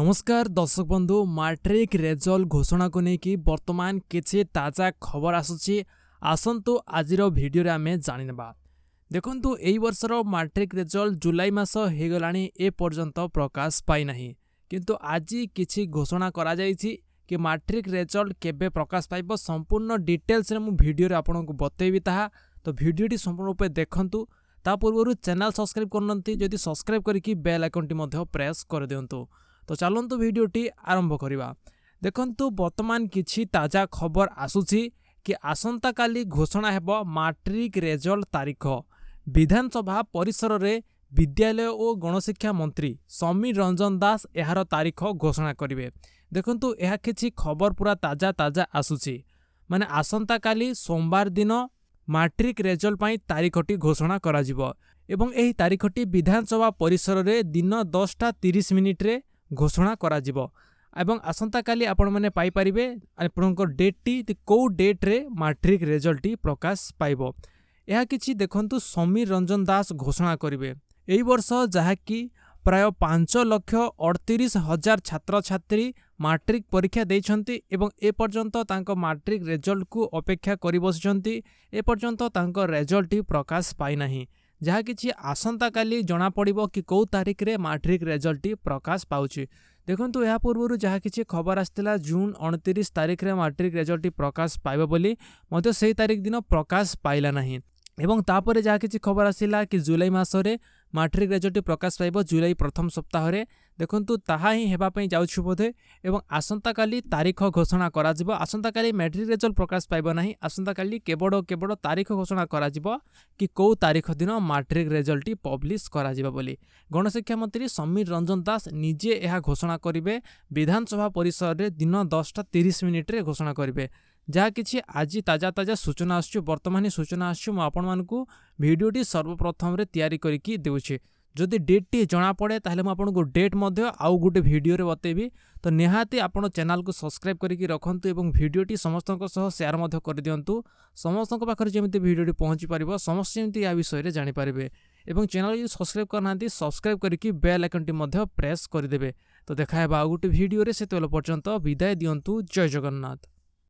নমস্কার দর্শক বন্ধু মাট্রিক রেজল্ট ঘোষণাকে নেই বর্তমান কিছু তাজা খবর আসুচি আসন্তু আজির ভিডিওরে আমি জাণিনেবা দেখন্তু এই বর্ষর মাট্রিক রেজল্ট জুলাই মাস হয়েগলা এ পর্যন্ত প্রকাশ পাইনা কিন্তু আজি কিছু ঘোষণা করা যাইছি কি মাট্রিক রেজল্ট কেবে প্রকাশ পাইব সম্পূর্ণ ডিটেলসরে মু ভিডিওরে আপনার বতাইবি তাহা তো ভিডিওটি সম্পূর্ণ রূপে দেখন্তু তা পূর্বর চ্যানেল সবসক্রাইব করুন যদি সবসক্রাইব করি বেল আইকনটি প্রেস করে দিও ତ ଚାଲନ୍ତୁ ଭିଡ଼ିଓଟି ଆରମ୍ଭ କରିବା ଦେଖନ୍ତୁ ବର୍ତ୍ତମାନ କିଛି ତାଜା ଖବର ଆସୁଛି କି ଆସନ୍ତାକାଲି ଘୋଷଣା ହେବ ମାଟ୍ରିକ୍ ରେଜଲ୍ଟ ତାରିଖ ବିଧାନସଭା ପରିସରରେ ବିଦ୍ୟାଳୟ ଓ ଗଣଶିକ୍ଷା ମନ୍ତ୍ରୀ ସମୀର ରଞ୍ଜନ ଦାସ ଏହାର ତାରିଖ ଘୋଷଣା କରିବେ ଦେଖନ୍ତୁ ଏହା କିଛି ଖବର ପୁରା ତାଜା ତାଜା ଆସୁଛି ମାନେ ଆସନ୍ତାକାଲି ସୋମବାର ଦିନ ମାଟ୍ରିକ୍ ରେଜଲ୍ଟ ପାଇଁ ତାରିଖଟି ଘୋଷଣା କରାଯିବ ଏବଂ ଏହି ତାରିଖଟି ବିଧାନସଭା ପରିସରରେ ଦିନ ଦଶଟା ତିରିଶ ମିନିଟ୍ରେ ଘୋଷଣା କରାଯିବ ଏବଂ ଆସନ୍ତାକାଲି ଆପଣମାନେ ପାଇପାରିବେ ଆପଣଙ୍କ ଡେଟ୍ଟି କେଉଁ ଡେଟ୍ରେ ମାଟ୍ରିକ୍ ରେଜଲ୍ଟଟି ପ୍ରକାଶ ପାଇବ ଏହା କିଛି ଦେଖନ୍ତୁ ସମୀର ରଞ୍ଜନ ଦାସ ଘୋଷଣା କରିବେ ଏହି ବର୍ଷ ଯାହାକି ପ୍ରାୟ ପାଞ୍ଚ ଲକ୍ଷ ଅଡ଼ତିରିଶ ହଜାର ଛାତ୍ରଛାତ୍ରୀ ମାଟ୍ରିକ୍ ପରୀକ୍ଷା ଦେଇଛନ୍ତି ଏବଂ ଏପର୍ଯ୍ୟନ୍ତ ତାଙ୍କ ମାଟ୍ରିକ୍ ରେଜଲ୍ଟକୁ ଅପେକ୍ଷା କରି ବସିଛନ୍ତି ଏପର୍ଯ୍ୟନ୍ତ ତାଙ୍କ ରେଜଲ୍ଟଟି ପ୍ରକାଶ ପାଇନାହିଁ ଯାହା କିଛି ଆସନ୍ତାକାଲି ଜଣାପଡ଼ିବ କି କେଉଁ ତାରିଖରେ ମାଟ୍ରିକ୍ ରେଜଲ୍ଟଟି ପ୍ରକାଶ ପାଉଛି ଦେଖନ୍ତୁ ଏହା ପୂର୍ବରୁ ଯାହା କିଛି ଖବର ଆସିଥିଲା ଜୁନ୍ ଅଣତିରିଶ ତାରିଖରେ ମାଟ୍ରିକ୍ ରେଜଲ୍ଟଟି ପ୍ରକାଶ ପାଇବ ବୋଲି ମଧ୍ୟ ସେହି ତାରିଖ ଦିନ ପ୍ରକାଶ ପାଇଲା ନାହିଁ ଏବଂ ତାପରେ ଯାହା କିଛି ଖବର ଆସିଲା କି ଜୁଲାଇ ମାସରେ ମାଟ୍ରିକ୍ ରେଜଲ୍ଟଟି ପ୍ରକାଶ ପାଇବ ଜୁଲାଇ ପ୍ରଥମ ସପ୍ତାହରେ ଦେଖନ୍ତୁ ତାହା ହିଁ ହେବା ପାଇଁ ଯାଉଛି ବୋଧେ ଏବଂ ଆସନ୍ତାକାଲି ତାରିଖ ଘୋଷଣା କରାଯିବ ଆସନ୍ତାକାଲି ମେଟ୍ରିକ୍ ରେଜଲ୍ଟ ପ୍ରକାଶ ପାଇବ ନାହିଁ ଆସନ୍ତାକାଲି କେବଳ କେବଳ ତାରିଖ ଘୋଷଣା କରାଯିବ କି କେଉଁ ତାରିଖ ଦିନ ମାଟ୍ରିକ୍ ରେଜଲ୍ଟଟି ପବ୍ଲିଶ୍ କରାଯିବ ବୋଲି ଗଣଶିକ୍ଷା ମନ୍ତ୍ରୀ ସମୀର ରଞ୍ଜନ ଦାସ ନିଜେ ଏହା ଘୋଷଣା କରିବେ ବିଧାନସଭା ପରିସରରେ ଦିନ ଦଶଟା ତିରିଶ ମିନିଟ୍ରେ ଘୋଷଣା କରିବେ ଯାହା କିଛି ଆଜି ତାଜା ତାଜା ସୂଚନା ଆସୁଛି ବର୍ତ୍ତମାନ ହିଁ ସୂଚନା ଆସୁଛି ମୁଁ ଆପଣମାନଙ୍କୁ ଭିଡ଼ିଓଟି ସର୍ବପ୍ରଥମରେ ତିଆରି କରିକି ଦେଉଛି ଯଦି ଡେଟ୍ଟି ଜଣାପଡ଼େ ତାହେଲେ ମୁଁ ଆପଣଙ୍କୁ ଡେଟ୍ ମଧ୍ୟ ଆଉ ଗୋଟେ ଭିଡ଼ିଓରେ ବତେଇବି ତ ନିହାତି ଆପଣ ଚ୍ୟାନେଲ୍କୁ ସବସ୍କ୍ରାଇବ୍ କରିକି ରଖନ୍ତୁ ଏବଂ ଭିଡ଼ିଓଟି ସମସ୍ତଙ୍କ ସହ ସେୟାର ମଧ୍ୟ କରିଦିଅନ୍ତୁ ସମସ୍ତଙ୍କ ପାଖରେ ଯେମିତି ଭିଡ଼ିଓଟି ପହଞ୍ଚିପାରିବ ସମସ୍ତେ ଯେମିତି ୟା ବିଷୟରେ ଜାଣିପାରିବେ ଏବଂ ଚ୍ୟାନେଲ୍ ଯଦି ସବସ୍କ୍ରାଇବ୍ କରିନାହାନ୍ତି ସବସ୍କ୍ରାଇବ୍ କରିକି ବେଲ୍ ଆଇକନ୍ଟି ମଧ୍ୟ ପ୍ରେସ୍ କରିଦେବେ ତ ଦେଖା ହେବ ଆଉ ଗୋଟେ ଭିଡ଼ିଓରେ ସେତେବେଳେ ପର୍ଯ୍ୟନ୍ତ ବିଦାୟ ଦିଅନ୍ତୁ ଜୟ ଜଗନ୍ନାଥ